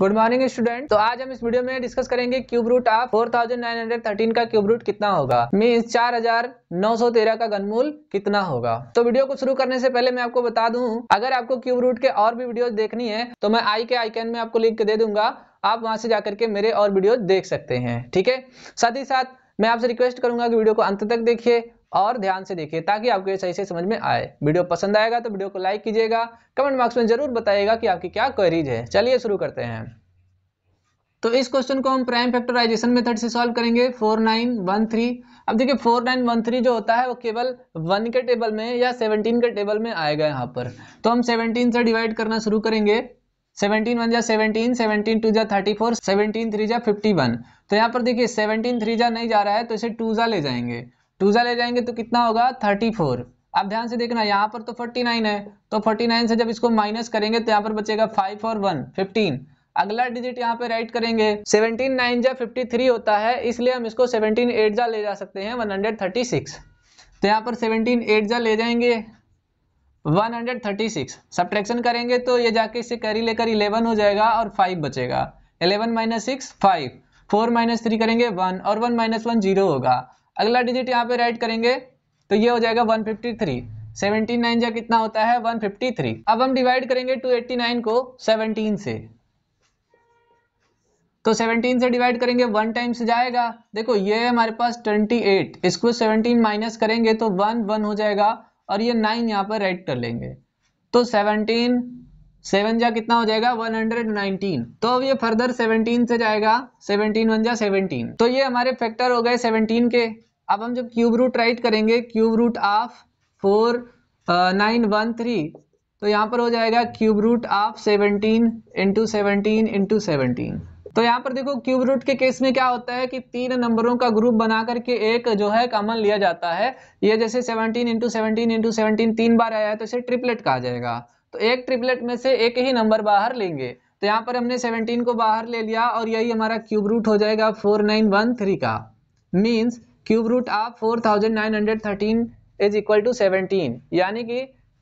good morning student तो आज हम इस वीडियो में डिस्कस करेंगे क्यूब रूट ऑफ 4913 का क्यूब रूट कितना होगा मीन्स 4913 का घनमूल कितना होगा तो वीडियो को शुरू करने से पहले मैं आपको बता दूं अगर आपको क्यूब रूट के और भी वीडियो देखनी है तो मैं आई के आइकन में आपको लिंक दे दूंगा आप वहां से जाकर के मेरे और वीडियो देख सकते हैं ठीक है साथ ही साथ मैं आपसे रिक्वेस्ट करूंगा कि वीडियो को अंत तक देखिए और ध्यान से देखिए ताकि आपको ये सही से समझ में आए वीडियो पसंद आएगा तो वीडियो को लाइक कीजिएगा कमेंट बॉक्स में जरूर बताइएगा कि आपकी क्या क्वेरीज है चलिए शुरू करते हैं तो इस क्वेश्चन को हम प्राइम फैक्टराइजेशन मेथड से सॉल्व करेंगे फोर नाइन वन थ्री अब देखिए फोर नाइन वन थ्री जो होता है वो केवल वन के टेबल में या सेवनटीन के टेबल में आएगा यहाँ पर तो हम सेवनटीन से डिवाइड करना शुरू करेंगे सेवनटीन वन जा सेवनटीन सेवनटीन टू जा थर्टी फोर सेवनटीन थ्री जा फिफ्टी वन तो यहाँ पर देखिए सेवनटीन थ्री जा नहीं जा रहा है तो इसे टू जा ले जाएंगे टू जा ले जाएंगे तो कितना होगा थर्टी फोर अब ध्यान से देखना यहाँ पर तो फोर्टी नाइन है तो फोर्टी नाइन से जब इसको माइनस करेंगे तो यहाँ पर बचेगा फाइव फोर वन फिफ्टीन अगला डिजिट यहाँ पे राइट करेंगे सेवनटीन नाइन जा थ्री होता है इसलिए हम इसको सेवनटीन एट जा ले जा सकते हैं वन हंड्रेड थर्टी सिक्स तो यहाँ पर सेवनटीन एट जा ले जाएंगे 136 सब्ट्रैक्शन करेंगे तो ये जाके इसे कैरी लेकर 11 हो जाएगा और 5 बचेगा 11 minus six five four minus three करेंगे 1 और 1 माइनस वन जीरो होगा अगला डिजिट यहाँ पे राइट करेंगे तो ये हो जाएगा 153 सेवेंटी नाइन जा कितना होता है 153 अब हम डिवाइड करेंगे 289 को 17 से तो 17 से डिवाइड करेंगे वन टाइम से जाएगा देखो ये हमारे पास 28 इसको 17 माइनस करेंगे तो वन वन हो जाएगा और ये नाइन यहाँ पर ऐड कर लेंगे तो सेवनटीन सेवन जा कितना हो जाएगा वन हंड्रेड नाइनटीन तो अब ये फर्दर सेवनटीन से जाएगा सेवनटीन वन जा सेवनटीन तो ये हमारे फैक्टर हो गए सेवनटीन के अब हम जब क्यूब रूट राइट करेंगे cube root of four nine one three तो यहाँ पर हो जाएगा cube root of seventeen into seventeen into seventeen तो यहाँ पर देखो क्यूब रूट के केस में क्या होता है कि तीन नंबरों का ग्रुप बना करके एक जो है कॉमन लिया जाता है ये जैसे 17 इंटू सेवनटीन इंटू सेवनटीन तीन बार आया है तो इसे ट्रिपलेट कहा जाएगा तो एक ट्रिपलेट में से एक ही नंबर बाहर लेंगे तो यहाँ पर हमने 17 को बाहर ले लिया और यही हमारा क्यूब रूट हो जाएगा 4913 का means cube root of 4913 is equal to 17 यानी कि